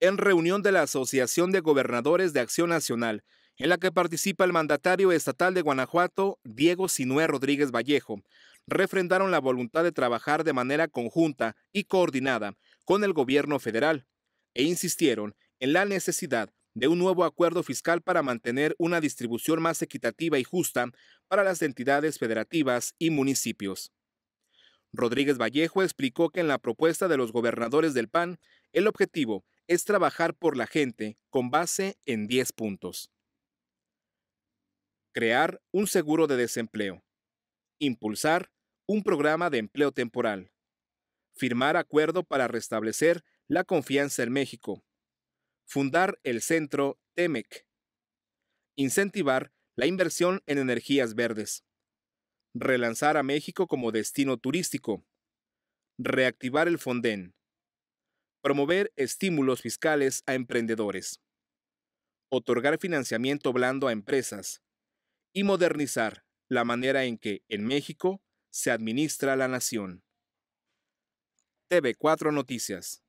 en reunión de la Asociación de Gobernadores de Acción Nacional, en la que participa el mandatario estatal de Guanajuato, Diego Sinué Rodríguez Vallejo, refrendaron la voluntad de trabajar de manera conjunta y coordinada con el gobierno federal e insistieron en la necesidad de un nuevo acuerdo fiscal para mantener una distribución más equitativa y justa para las entidades federativas y municipios. Rodríguez Vallejo explicó que en la propuesta de los gobernadores del PAN, el objetivo es trabajar por la gente con base en 10 puntos. Crear un seguro de desempleo. Impulsar un programa de empleo temporal. Firmar acuerdo para restablecer la confianza en México. Fundar el centro TEMEC. Incentivar la inversión en energías verdes. Relanzar a México como destino turístico. Reactivar el Fonden promover estímulos fiscales a emprendedores, otorgar financiamiento blando a empresas y modernizar la manera en que en México se administra la nación. TV4 Noticias.